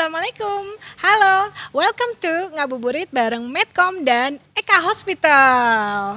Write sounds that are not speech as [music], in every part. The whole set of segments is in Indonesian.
Assalamualaikum. Halo, welcome to Ngabuburit bareng Medcom dan Eka Hospital.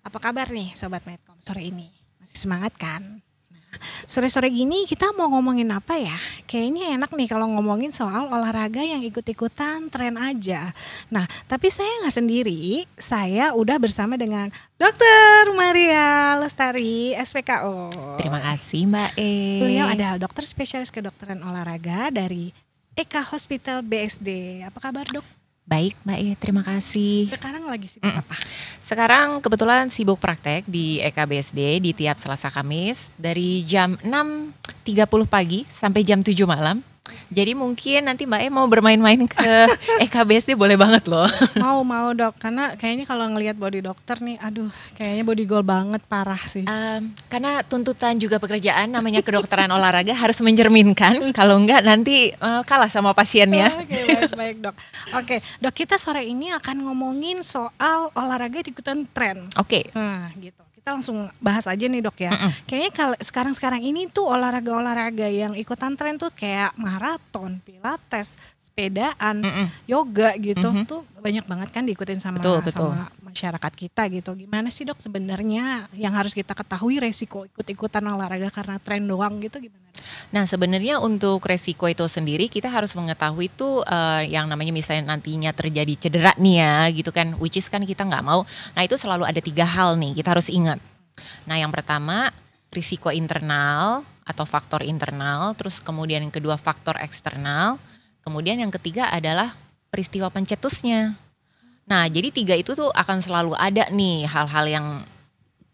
Apa kabar nih sobat Medcom sore ini? Masih semangat kan? Nah, sore-sore gini kita mau ngomongin apa ya? Kayaknya enak nih kalau ngomongin soal olahraga yang ikut-ikutan tren aja. Nah, tapi saya nggak sendiri. Saya udah bersama dengan Dokter Maria Lestari SPKO. Terima kasih Mbak E. Beliau adalah dokter spesialis kedokteran olahraga dari Eka Hospital BSD. Apa kabar dok? Baik Mbak Iya, terima kasih. Sekarang lagi sibuk apa? Sekarang kebetulan sibuk praktek di Eka BSD di tiap Selasa Kamis dari jam 6.30 pagi sampai jam 7 malam. Jadi mungkin nanti Mbak E mau bermain-main ke [laughs] EKBSD boleh banget loh. Mau mau dok, karena kayaknya kalau ngelihat body dokter nih, aduh kayaknya body goal banget parah sih. Um, karena tuntutan juga pekerjaan namanya kedokteran olahraga harus mencerminkan, [laughs] kalau enggak nanti uh, kalah sama pasiennya. Oke okay, baik-baik dok. Oke dok kita sore ini akan ngomongin soal olahraga di ikutan tren. Oke. Okay. Nah gitu kita langsung bahas aja nih dok ya. Mm -mm. Kayaknya kalau sekarang-sekarang ini tuh olahraga-olahraga yang ikutan tren tuh kayak maraton, pilates, sepedaan, mm -mm. yoga gitu mm -hmm. tuh banyak banget kan diikutin sama betul, betul. sama masyarakat kita gitu. Gimana sih dok sebenarnya yang harus kita ketahui resiko ikut-ikutan olahraga karena tren doang gitu gimana? Nah, sebenarnya untuk resiko itu sendiri kita harus mengetahui itu uh, eh, yang namanya misalnya nantinya terjadi cedera nih ya, gitu kan, which is kan kita nggak mau. Nah, itu selalu ada tiga hal nih kita harus ingat. Nah, yang pertama risiko internal atau faktor internal, terus kemudian yang kedua faktor eksternal, kemudian yang ketiga adalah peristiwa pencetusnya. Nah, jadi tiga itu tuh akan selalu ada nih hal-hal yang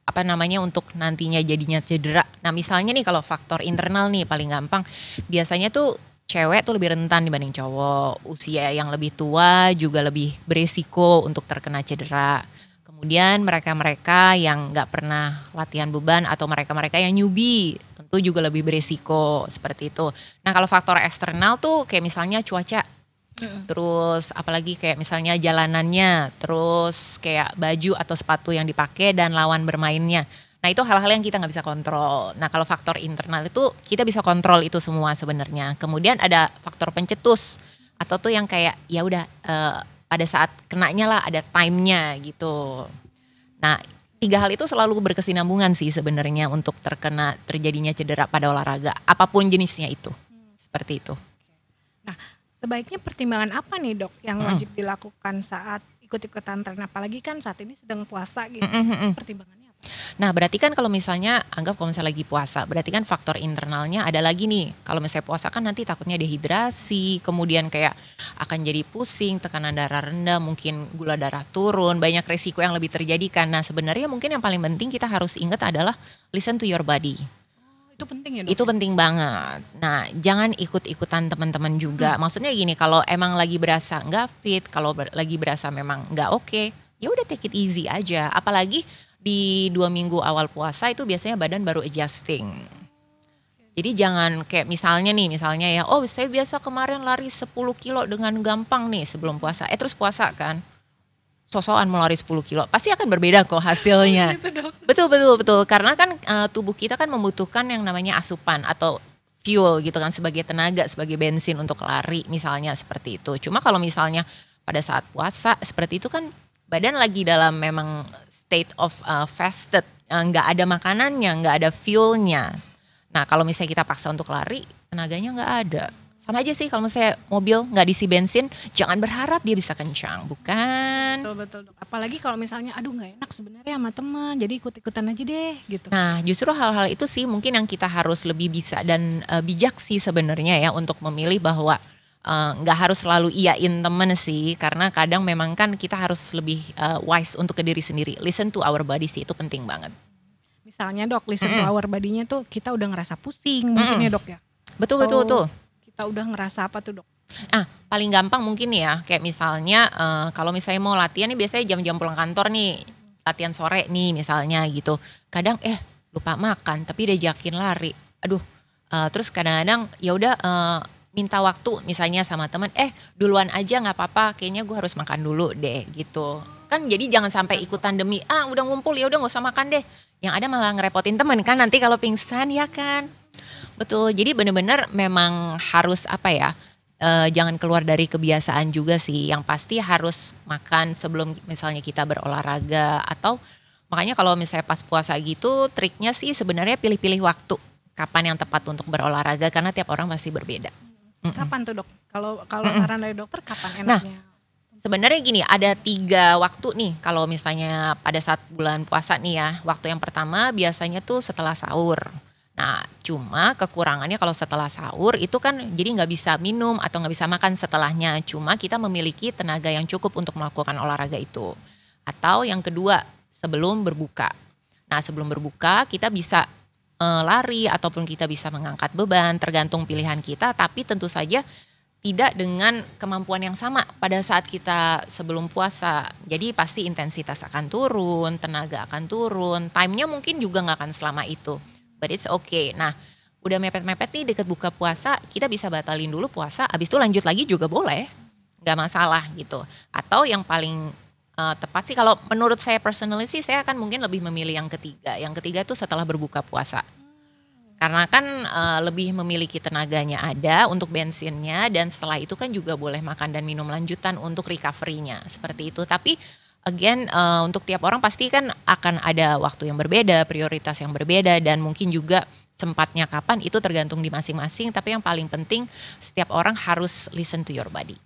apa namanya untuk nantinya jadinya cedera. Nah misalnya nih kalau faktor internal nih paling gampang biasanya tuh cewek tuh lebih rentan dibanding cowok. Usia yang lebih tua juga lebih berisiko untuk terkena cedera. Kemudian mereka-mereka yang nggak pernah latihan beban atau mereka-mereka yang newbie tentu juga lebih berisiko seperti itu. Nah kalau faktor eksternal tuh kayak misalnya cuaca Terus apalagi kayak misalnya jalanannya, terus kayak baju atau sepatu yang dipakai dan lawan bermainnya. Nah itu hal-hal yang kita nggak bisa kontrol. Nah kalau faktor internal itu kita bisa kontrol itu semua sebenarnya. Kemudian ada faktor pencetus atau tuh yang kayak ya udah uh, pada saat kenanya lah ada timenya gitu. Nah tiga hal itu selalu berkesinambungan sih sebenarnya untuk terkena terjadinya cedera pada olahraga apapun jenisnya itu hmm. seperti itu. Nah Sebaiknya pertimbangan apa nih dok yang wajib dilakukan saat ikut-ikutan tren apalagi kan saat ini sedang puasa gitu. Mm -hmm. Pertimbangannya Nah, berarti kan kalau misalnya anggap kalau misalnya lagi puasa, berarti kan faktor internalnya ada lagi nih. Kalau misalnya puasa kan nanti takutnya dehidrasi, kemudian kayak akan jadi pusing, tekanan darah rendah, mungkin gula darah turun, banyak resiko yang lebih terjadi kan. Nah, sebenarnya mungkin yang paling penting kita harus ingat adalah listen to your body itu penting ya dok? Itu ya? penting banget. Nah, jangan ikut-ikutan teman-teman juga. Hmm. Maksudnya gini, kalau emang lagi berasa nggak fit, kalau ber lagi berasa memang nggak oke, okay, ya udah take it easy aja. Apalagi di dua minggu awal puasa itu biasanya badan baru adjusting. Jadi jangan kayak misalnya nih, misalnya ya, oh saya biasa kemarin lari 10 kilo dengan gampang nih sebelum puasa. Eh terus puasa kan? sosokan mau lari 10 kilo pasti akan berbeda kok hasilnya [laughs] gitu betul betul betul karena kan uh, tubuh kita kan membutuhkan yang namanya asupan atau fuel gitu kan sebagai tenaga sebagai bensin untuk lari misalnya seperti itu cuma kalau misalnya pada saat puasa seperti itu kan badan lagi dalam memang state of uh, fasted eh, nggak uh, ada makanannya nggak ada fuelnya nah kalau misalnya kita paksa untuk lari tenaganya nggak ada sama aja sih kalau misalnya mobil nggak diisi bensin jangan berharap dia bisa kencang bukan betul betul apalagi kalau misalnya aduh nggak enak sebenarnya sama teman jadi ikut ikutan aja deh gitu nah justru hal-hal itu sih mungkin yang kita harus lebih bisa dan uh, bijak sih sebenarnya ya untuk memilih bahwa eh, nggak uh, harus selalu iain temen sih karena kadang memang kan kita harus lebih uh, wise untuk ke diri sendiri listen to our body sih itu penting banget misalnya dok listen mm -hmm. to our body-nya tuh kita udah ngerasa pusing mm -hmm. mungkin ya dok ya betul betul oh. betul kita udah ngerasa apa tuh dok? Ah, paling gampang mungkin ya, kayak misalnya uh, kalau misalnya mau latihan nih biasanya jam-jam pulang kantor nih, latihan sore nih misalnya gitu. Kadang eh lupa makan tapi udah jakin lari. Aduh, uh, terus kadang-kadang ya udah uh, minta waktu misalnya sama teman, eh duluan aja nggak apa-apa, kayaknya gue harus makan dulu deh gitu. Kan jadi jangan sampai ikutan demi ah udah ngumpul ya udah nggak usah makan deh yang ada malah ngerepotin temen kan nanti kalau pingsan ya kan betul jadi bener-bener memang harus apa ya e, jangan keluar dari kebiasaan juga sih. Yang pasti harus makan sebelum misalnya kita berolahraga atau makanya kalau misalnya pas puasa gitu triknya sih sebenarnya pilih-pilih waktu kapan yang tepat untuk berolahraga karena tiap orang masih berbeda. Kapan tuh dok? Kalau kalau saran dari dokter kapan nah, enaknya? Nah, Sebenarnya gini, ada tiga waktu nih kalau misalnya pada saat bulan puasa nih ya. Waktu yang pertama biasanya tuh setelah sahur. Nah, cuma kekurangannya kalau setelah sahur itu kan jadi nggak bisa minum atau nggak bisa makan setelahnya. Cuma kita memiliki tenaga yang cukup untuk melakukan olahraga itu. Atau yang kedua, sebelum berbuka. Nah, sebelum berbuka kita bisa e, lari ataupun kita bisa mengangkat beban tergantung pilihan kita. Tapi tentu saja tidak dengan kemampuan yang sama pada saat kita sebelum puasa. Jadi pasti intensitas akan turun, tenaga akan turun, timenya mungkin juga nggak akan selama itu. But it's okay. Nah, udah mepet-mepet nih deket buka puasa, kita bisa batalin dulu puasa, abis itu lanjut lagi juga boleh. Nggak masalah gitu. Atau yang paling uh, tepat sih kalau menurut saya personally sih, saya akan mungkin lebih memilih yang ketiga. Yang ketiga tuh setelah berbuka puasa karena kan uh, lebih memiliki tenaganya ada untuk bensinnya dan setelah itu kan juga boleh makan dan minum lanjutan untuk recovery-nya seperti itu tapi again uh, untuk tiap orang pasti kan akan ada waktu yang berbeda prioritas yang berbeda dan mungkin juga sempatnya kapan itu tergantung di masing-masing tapi yang paling penting setiap orang harus listen to your body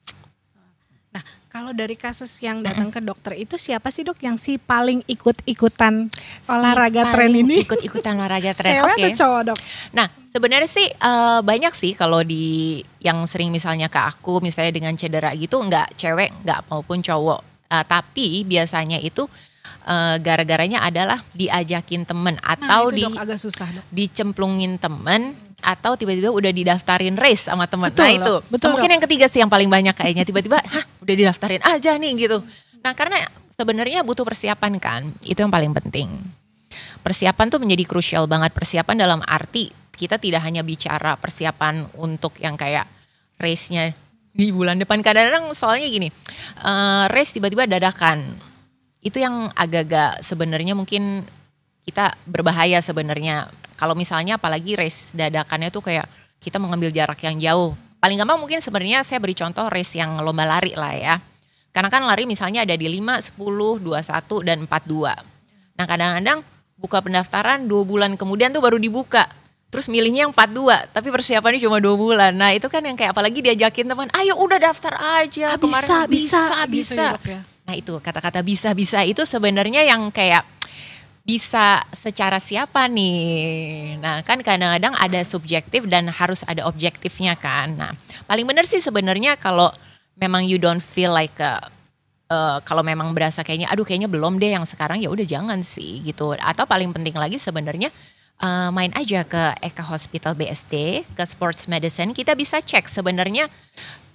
Nah, kalau dari kasus yang datang ke dokter itu siapa sih dok yang si paling ikut-ikutan si olahraga tren ini? Ikut-ikutan olahraga tren. Cewek okay. atau cowok dok? Nah, sebenarnya sih uh, banyak sih kalau di yang sering misalnya ke aku misalnya dengan cedera gitu nggak cewek nggak maupun cowok. Uh, tapi biasanya itu uh, gara-garanya adalah diajakin temen nah, atau nah, di dok, agak susah, dok. dicemplungin temen atau tiba-tiba udah didaftarin race sama temen. Nah, Betul, nah itu. Betul, mungkin dok. yang ketiga sih yang paling banyak kayaknya tiba-tiba, hah udah didaftarin aja nih gitu. Nah karena sebenarnya butuh persiapan kan, itu yang paling penting. Persiapan tuh menjadi krusial banget, persiapan dalam arti kita tidak hanya bicara persiapan untuk yang kayak race-nya di bulan depan. Kadang-kadang soalnya gini, uh, race tiba-tiba dadakan. Itu yang agak-agak sebenarnya mungkin kita berbahaya sebenarnya. Kalau misalnya apalagi race dadakannya tuh kayak kita mengambil jarak yang jauh paling gampang mungkin sebenarnya saya beri contoh race yang lomba lari lah ya. Karena kan lari misalnya ada di 5, 10, 21, dan 42. Nah kadang-kadang buka pendaftaran dua bulan kemudian tuh baru dibuka. Terus milihnya yang 42, tapi persiapannya cuma dua bulan. Nah itu kan yang kayak apalagi diajakin teman, ayo udah daftar aja. Ah, bisa, bisa, bisa. Gitu bisa. Ya, ya. Nah itu kata-kata bisa-bisa itu sebenarnya yang kayak bisa secara siapa nih? Nah, kan kadang-kadang ada subjektif dan harus ada objektifnya kan. Nah, paling benar sih sebenarnya kalau memang you don't feel like a, uh, uh, kalau memang berasa kayaknya aduh kayaknya belum deh yang sekarang ya udah jangan sih gitu. Atau paling penting lagi sebenarnya uh, main aja ke Eka Hospital BSD, ke Sports Medicine, kita bisa cek sebenarnya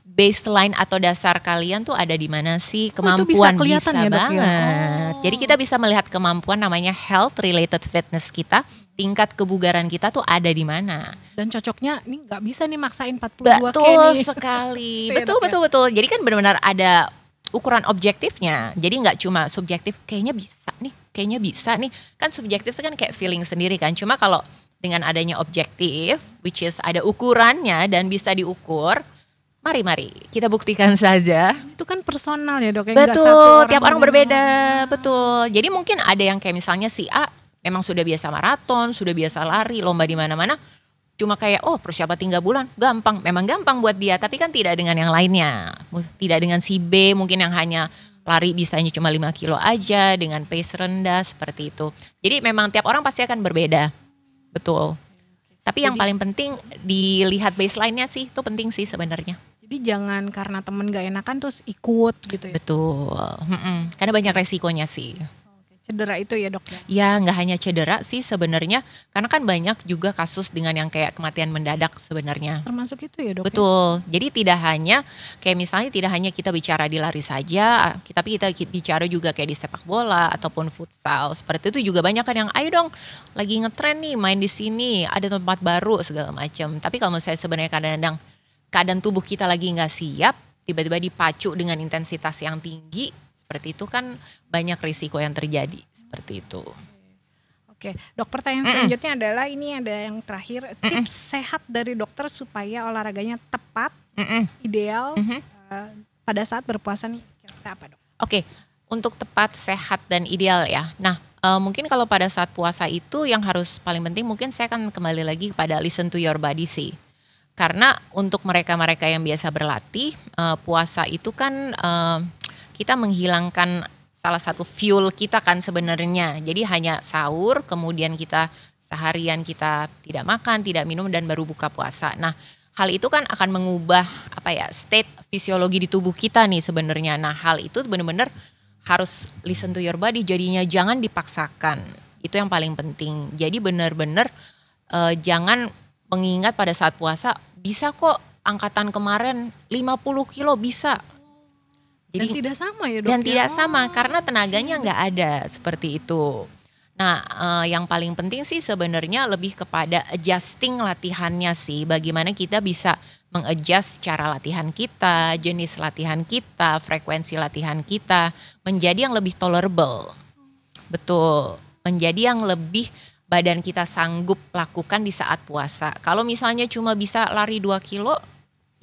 baseline atau dasar kalian tuh ada di mana sih oh, kemampuan oh, bisa, bisa ya, ya? banget. Oh. Jadi kita bisa melihat kemampuan namanya health related fitness kita, tingkat kebugaran kita tuh ada di mana. Dan cocoknya ini nggak bisa nih maksain 42 Betul nih. sekali. [laughs] Iya, betul ya? betul betul. Jadi kan benar-benar ada ukuran objektifnya. Jadi nggak cuma subjektif kayaknya bisa nih, kayaknya bisa nih. Kan subjektif kan kayak feeling sendiri kan. Cuma kalau dengan adanya objektif which is ada ukurannya dan bisa diukur Mari mari kita buktikan [laughs] saja. Itu kan personal ya dok. Yang betul. Satu orang tiap orang berbeda. Betul. Jadi mungkin ada yang kayak misalnya si A memang sudah biasa maraton, sudah biasa lari, lomba di mana-mana. Cuma kayak oh persiapan tiga bulan gampang. Memang gampang buat dia, tapi kan tidak dengan yang lainnya. Tidak dengan si B mungkin yang hanya lari bisanya cuma 5 kilo aja dengan pace rendah seperti itu. Jadi memang tiap orang pasti akan berbeda. Betul. Tapi Jadi, yang paling penting dilihat baseline-nya sih, itu penting sih sebenarnya. Jadi jangan karena temen gak enakan terus ikut gitu ya. Betul. Mm -mm. Karena banyak resikonya sih. Cedera itu ya dok ya? ya? nggak hanya cedera sih sebenarnya, karena kan banyak juga kasus dengan yang kayak kematian mendadak sebenarnya. Termasuk itu ya dok? Ya? Betul. Ya? Jadi tidak hanya kayak misalnya tidak hanya kita bicara di lari saja, tapi kita bicara juga kayak di sepak bola ataupun futsal seperti itu juga banyak kan yang ayo dong lagi ngetren nih main di sini ada tempat baru segala macam. Tapi kalau misalnya sebenarnya kadang-kadang keadaan tubuh kita lagi nggak siap, tiba-tiba dipacu dengan intensitas yang tinggi, seperti itu kan banyak risiko yang terjadi seperti itu. Oke, dok pertanyaan mm -mm. selanjutnya adalah ini ada yang terakhir tips mm tips sehat dari dokter supaya olahraganya tepat, mm -mm. ideal mm -hmm. uh, pada saat berpuasa nih kira-kira apa dok? Oke, untuk tepat, sehat dan ideal ya. Nah, uh, mungkin kalau pada saat puasa itu yang harus paling penting mungkin saya akan kembali lagi kepada listen to your body sih. Karena untuk mereka-mereka yang biasa berlatih, uh, puasa itu kan uh, kita menghilangkan salah satu fuel kita kan sebenarnya. Jadi hanya sahur, kemudian kita seharian kita tidak makan, tidak minum dan baru buka puasa. Nah, hal itu kan akan mengubah apa ya state fisiologi di tubuh kita nih sebenarnya. Nah, hal itu benar-benar harus listen to your body jadinya jangan dipaksakan. Itu yang paling penting. Jadi benar-benar uh, jangan pengingat pada saat puasa bisa kok angkatan kemarin 50 kilo bisa. Jadi, dan tidak sama ya dok? Dan ya? tidak sama oh, karena tenaganya iya. nggak ada seperti itu. Nah, eh, yang paling penting sih sebenarnya lebih kepada adjusting latihannya sih. Bagaimana kita bisa mengadjust cara latihan kita, jenis latihan kita, frekuensi latihan kita menjadi yang lebih tolerable. Betul, menjadi yang lebih badan kita sanggup lakukan di saat puasa. Kalau misalnya cuma bisa lari 2 kilo,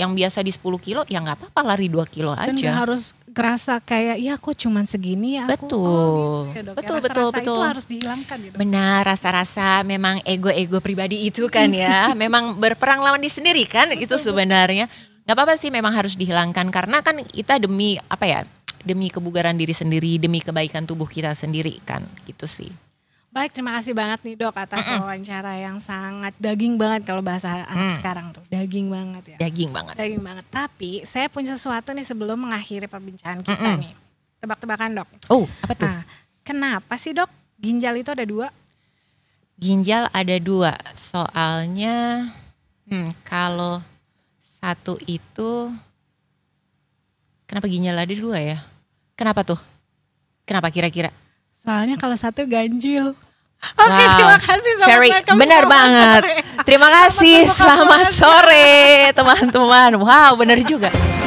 yang biasa di 10 kilo ya nggak apa-apa lari 2 kilo aja. Dan harus kerasa kayak ya kok cuma segini ya aku. Betul. Oh, gitu ya dok. Ya. Betul ya, rasa -rasa betul Rasa Itu harus dihilangkan ya Benar, rasa-rasa memang ego-ego pribadi itu kan ya. [laughs] memang berperang lawan di sendiri kan betul, itu sebenarnya. nggak apa-apa sih memang harus dihilangkan karena kan kita demi apa ya? Demi kebugaran diri sendiri, demi kebaikan tubuh kita sendiri kan gitu sih. Baik, terima kasih banget nih dok atas mm -mm. wawancara yang sangat daging banget kalau bahasa mm. anak sekarang tuh. Daging banget ya. Daging banget. Daging banget. Tapi saya punya sesuatu nih sebelum mengakhiri perbincangan kita mm -mm. nih. Tebak-tebakan dok. Oh, apa tuh? Nah, kenapa sih dok ginjal itu ada dua? Ginjal ada dua. Soalnya hmm, kalau satu itu kenapa ginjal ada dua ya? Kenapa tuh? Kenapa kira-kira? Soalnya kalau satu ganjil. Oke, okay, wow. terima kasih sama Very, Benar selamat banget. Sore. Terima kasih. Selamat, selamat sore teman-teman. Wow, benar juga.